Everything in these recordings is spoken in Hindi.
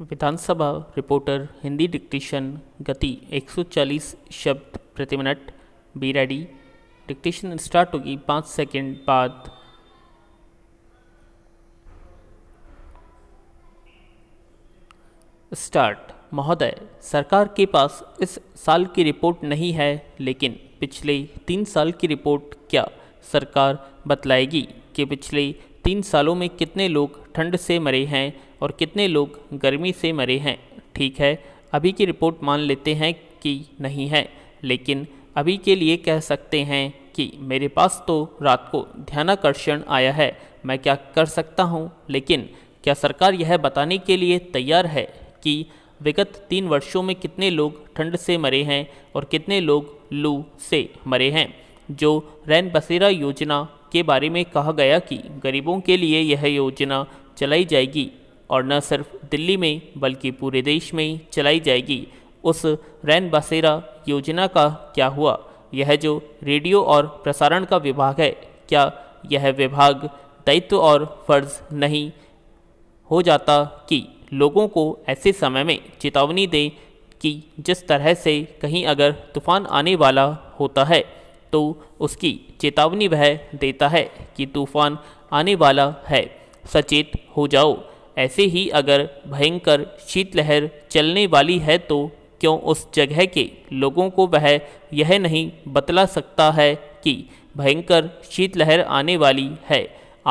विधानसभा रिपोर्टर हिंदी डिक्टेशन गति 140 शब्द प्रति minute be ready dictation start होगी पाँच सेकंड बाद स्टार्ट महोदय सरकार के पास इस साल की रिपोर्ट नहीं है लेकिन पिछले तीन साल की रिपोर्ट क्या सरकार बतलाएगी कि पिछले तीन सालों में कितने लोग ठंड से मरे हैं और कितने लोग गर्मी से मरे हैं ठीक है अभी की रिपोर्ट मान लेते हैं कि नहीं है लेकिन अभी के लिए कह सकते हैं कि मेरे पास तो रात को ध्यानाकर्षण आया है मैं क्या कर सकता हूँ लेकिन क्या सरकार यह बताने के लिए तैयार है कि विगत तीन वर्षों में कितने लोग ठंड से मरे हैं और कितने लोग लू से मरे हैं जो रैन बसेरा योजना के बारे में कहा गया कि गरीबों के लिए यह योजना चलाई जाएगी और न सिर्फ दिल्ली में बल्कि पूरे देश में चलाई जाएगी उस रैन बसेरा योजना का क्या हुआ यह जो रेडियो और प्रसारण का विभाग है क्या यह विभाग दायित्व और फर्ज नहीं हो जाता कि लोगों को ऐसे समय में चेतावनी दें कि जिस तरह से कहीं अगर तूफान आने वाला होता है तो उसकी चेतावनी वह देता है कि तूफान आने वाला है सचेत हो जाओ ऐसे ही अगर भयंकर शीतलहर चलने वाली है तो क्यों उस जगह के लोगों को वह यह नहीं बतला सकता है कि भयंकर शीतलहर आने वाली है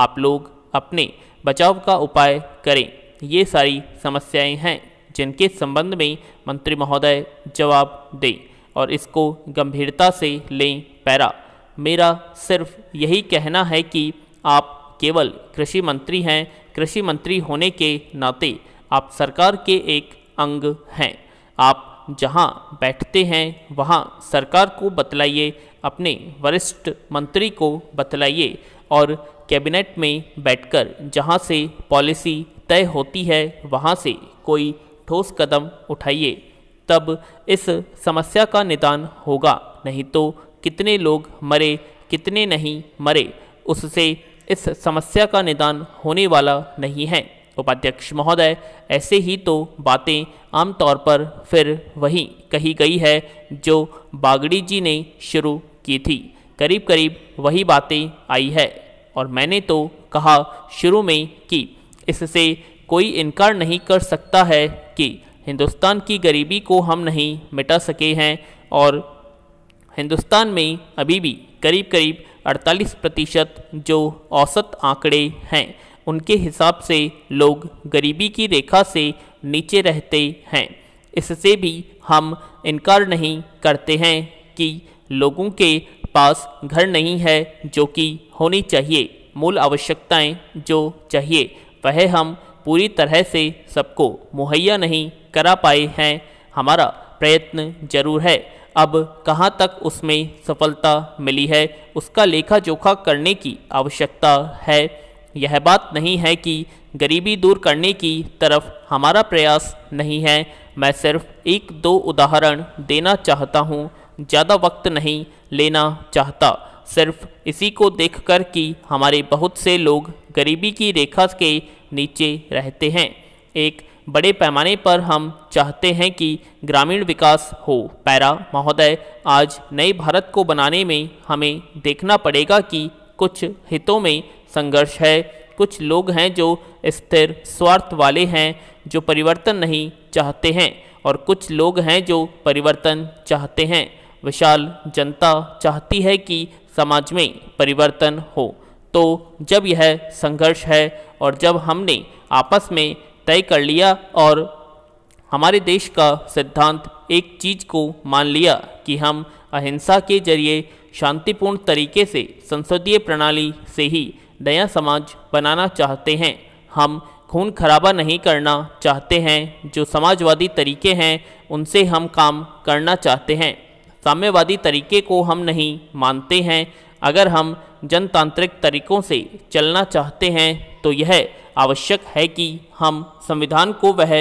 आप लोग अपने बचाव का उपाय करें ये सारी समस्याएं हैं जिनके संबंध में मंत्री महोदय जवाब दें और इसको गंभीरता से लें पैरा मेरा सिर्फ यही कहना है कि आप केवल कृषि मंत्री हैं कृषि मंत्री होने के नाते आप सरकार के एक अंग हैं आप जहां बैठते हैं वहां सरकार को बतलाइए अपने वरिष्ठ मंत्री को बतलाइए और कैबिनेट में बैठकर जहां से पॉलिसी तय होती है वहां से कोई ठोस कदम उठाइए तब इस समस्या का निदान होगा नहीं तो कितने लोग मरे कितने नहीं मरे उससे इस समस्या का निदान होने वाला नहीं है उपाध्यक्ष महोदय ऐसे ही तो बातें आमतौर पर फिर वही कही गई है जो बागड़ी जी ने शुरू की थी करीब करीब वही बातें आई है और मैंने तो कहा शुरू में कि इससे कोई इनकार नहीं कर सकता है कि हिंदुस्तान की गरीबी को हम नहीं मिटा सके हैं और हिंदुस्तान में अभी भी करीब करीब 48 प्रतिशत जो औसत आंकड़े हैं उनके हिसाब से लोग गरीबी की रेखा से नीचे रहते हैं इससे भी हम इनकार नहीं करते हैं कि लोगों के पास घर नहीं है जो कि होनी चाहिए मूल आवश्यकताएं जो चाहिए वह हम पूरी तरह से सबको मुहैया नहीं करा पाए हैं हमारा प्रयत्न जरूर है अब कहाँ तक उसमें सफलता मिली है उसका लेखा जोखा करने की आवश्यकता है यह बात नहीं है कि गरीबी दूर करने की तरफ हमारा प्रयास नहीं है मैं सिर्फ एक दो उदाहरण देना चाहता हूँ ज़्यादा वक्त नहीं लेना चाहता सिर्फ इसी को देखकर कि हमारे बहुत से लोग गरीबी की रेखा के नीचे रहते हैं एक बड़े पैमाने पर हम चाहते हैं कि ग्रामीण विकास हो पैरा महोदय आज नए भारत को बनाने में हमें देखना पड़ेगा कि कुछ हितों में संघर्ष है कुछ लोग हैं जो स्थिर स्वार्थ वाले हैं जो परिवर्तन नहीं चाहते हैं और कुछ लोग हैं जो परिवर्तन चाहते हैं विशाल जनता चाहती है कि समाज में परिवर्तन हो तो जब यह संघर्ष है और जब हमने आपस में तय कर लिया और हमारे देश का सिद्धांत एक चीज़ को मान लिया कि हम अहिंसा के जरिए शांतिपूर्ण तरीके से संसदीय प्रणाली से ही नया समाज बनाना चाहते हैं हम खून खराबा नहीं करना चाहते हैं जो समाजवादी तरीके हैं उनसे हम काम करना चाहते हैं साम्यवादी तरीके को हम नहीं मानते हैं अगर हम जनतांत्रिक तरीकों से चलना चाहते हैं तो यह आवश्यक है कि हम संविधान को वह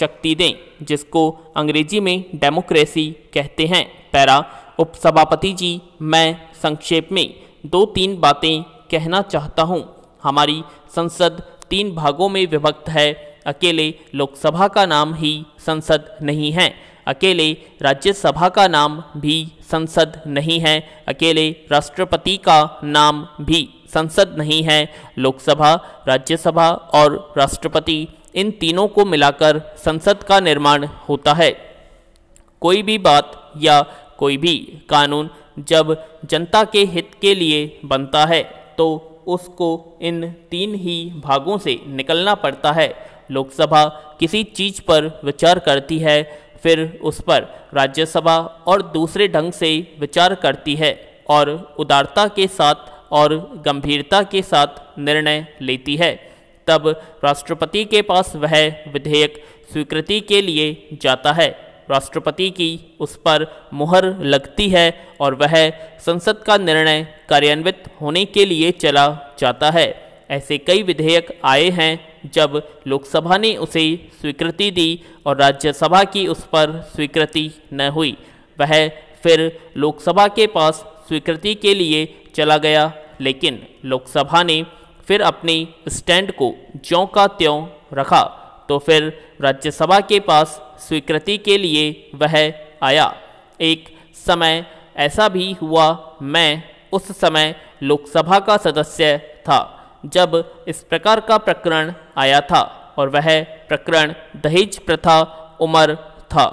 शक्ति दें जिसको अंग्रेजी में डेमोक्रेसी कहते हैं पैरा उपसभापति जी मैं संक्षेप में दो तीन बातें कहना चाहता हूँ हमारी संसद तीन भागों में विभक्त है अकेले लोकसभा का नाम ही संसद नहीं है अकेले राज्यसभा का नाम भी संसद नहीं है अकेले राष्ट्रपति का नाम भी संसद नहीं है लोकसभा राज्यसभा और राष्ट्रपति इन तीनों को मिलाकर संसद का निर्माण होता है कोई भी बात या कोई भी कानून जब जनता के हित के लिए बनता है तो उसको इन तीन ही भागों से निकलना पड़ता है लोकसभा किसी चीज पर विचार करती है फिर उस पर राज्यसभा और दूसरे ढंग से विचार करती है और उदारता के साथ और गंभीरता के साथ निर्णय लेती है तब राष्ट्रपति के पास वह विधेयक स्वीकृति के लिए जाता है राष्ट्रपति की उस पर मुहर लगती है और वह संसद का निर्णय कार्यान्वित होने के लिए चला जाता है ऐसे कई विधेयक आए हैं जब लोकसभा ने उसे स्वीकृति दी और राज्यसभा की उस पर स्वीकृति न हुई वह फिर लोकसभा के पास स्वीकृति के लिए चला गया लेकिन लोकसभा ने फिर अपनी स्टैंड को ज्यों का त्यों रखा तो फिर राज्यसभा के पास स्वीकृति के लिए वह आया एक समय ऐसा भी हुआ मैं उस समय लोकसभा का सदस्य था जब इस प्रकार का प्रकरण आया था और वह प्रकरण दहेज प्रथा उमर था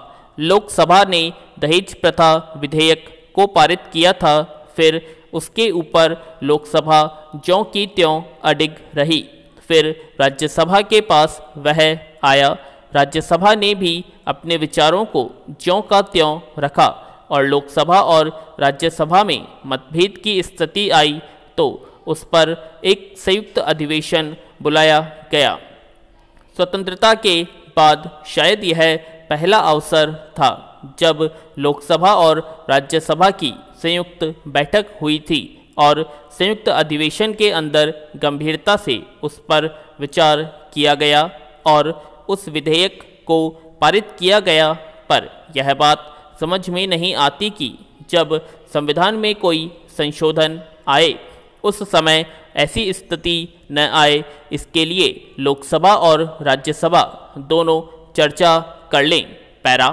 लोकसभा ने दहेज प्रथा विधेयक को पारित किया था फिर उसके ऊपर लोकसभा ज्यों की त्यों अडिग रही फिर राज्यसभा के पास वह आया राज्यसभा ने भी अपने विचारों को ज्यों का त्यों रखा और लोकसभा और राज्यसभा में मतभेद की स्थिति आई तो उस पर एक संयुक्त अधिवेशन बुलाया गया स्वतंत्रता के बाद शायद यह पहला अवसर था जब लोकसभा और राज्यसभा की संयुक्त बैठक हुई थी और संयुक्त अधिवेशन के अंदर गंभीरता से उस पर विचार किया गया और उस विधेयक को पारित किया गया पर यह बात समझ में नहीं आती कि जब संविधान में कोई संशोधन आए उस समय ऐसी स्थिति न आए इसके लिए लोकसभा और राज्यसभा दोनों चर्चा कर लें पैरा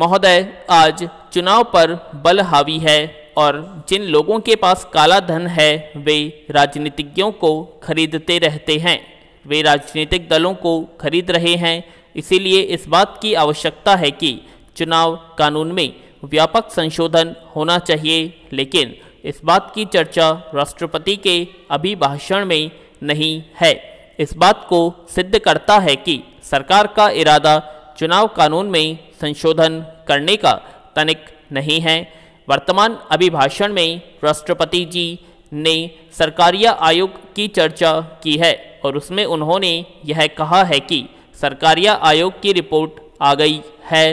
महोदय आज चुनाव पर बल हावी है और जिन लोगों के पास काला धन है वे राजनीतिज्ञों को खरीदते रहते हैं वे राजनीतिक दलों को खरीद रहे हैं इसीलिए इस बात की आवश्यकता है कि चुनाव कानून में व्यापक संशोधन होना चाहिए लेकिन इस बात की चर्चा राष्ट्रपति के अभिभाषण में नहीं है इस बात को सिद्ध करता है कि सरकार का इरादा चुनाव कानून में संशोधन करने का तनिक नहीं है वर्तमान अभिभाषण में राष्ट्रपति जी ने सरकारिया आयोग की चर्चा की है और उसमें उन्होंने यह कहा है कि सरकारिया आयोग की रिपोर्ट आ गई है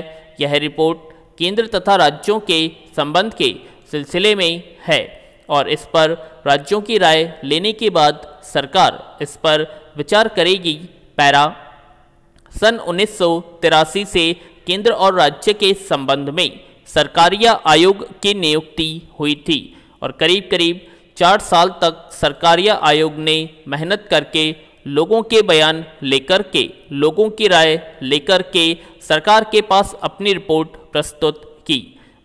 यह रिपोर्ट केंद्र तथा राज्यों के संबंध के सिलसिले में है और इस पर राज्यों की राय लेने के बाद सरकार इस पर विचार करेगी पैरा सन उन्नीस से केंद्र और राज्य के संबंध में सरकारिया आयोग की नियुक्ति हुई थी और करीब करीब चार साल तक सरकारिया आयोग ने मेहनत करके लोगों के बयान लेकर के लोगों की राय लेकर के सरकार के पास अपनी रिपोर्ट प्रस्तुत की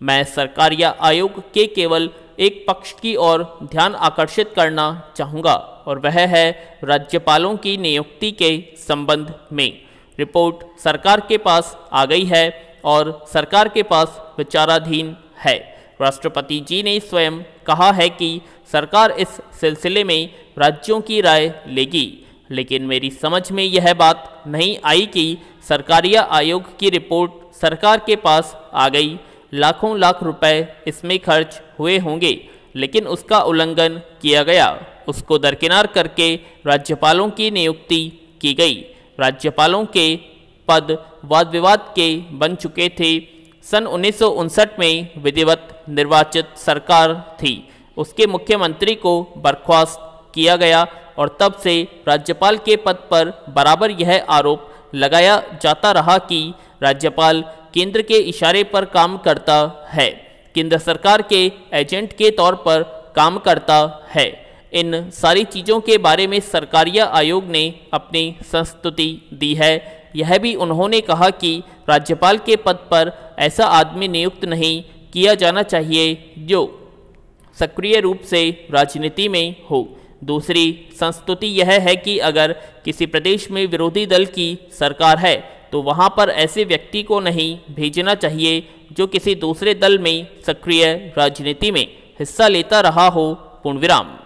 मैं सरकारिया आयोग के केवल एक पक्ष की ओर ध्यान आकर्षित करना चाहूँगा और वह है राज्यपालों की नियुक्ति के संबंध में रिपोर्ट सरकार के पास आ गई है और सरकार के पास विचाराधीन है राष्ट्रपति जी ने स्वयं कहा है कि सरकार इस सिलसिले में राज्यों की राय लेगी लेकिन मेरी समझ में यह बात नहीं आई कि सरकारिया आयोग की रिपोर्ट सरकार के पास आ गई लाखों लाख रुपए इसमें खर्च हुए होंगे लेकिन उसका उल्लंघन किया गया उसको दरकिनार करके राज्यपालों की नियुक्ति की गई राज्यपालों के पद वाद विवाद के बन चुके थे सन उन्नीस में विधिवत निर्वाचित सरकार थी उसके मुख्यमंत्री को बर्खास्त किया गया और तब से राज्यपाल के पद पर बराबर यह आरोप लगाया जाता रहा कि राज्यपाल केंद्र के इशारे पर काम करता है केंद्र सरकार के एजेंट के तौर पर काम करता है इन सारी चीज़ों के बारे में सरकारिया आयोग ने अपनी संस्तुति दी है यह भी उन्होंने कहा कि राज्यपाल के पद पर ऐसा आदमी नियुक्त नहीं किया जाना चाहिए जो सक्रिय रूप से राजनीति में हो दूसरी संस्तुति यह है कि अगर किसी प्रदेश में विरोधी दल की सरकार है तो वहाँ पर ऐसे व्यक्ति को नहीं भेजना चाहिए जो किसी दूसरे दल में सक्रिय राजनीति में हिस्सा लेता रहा हो पूर्ण विराम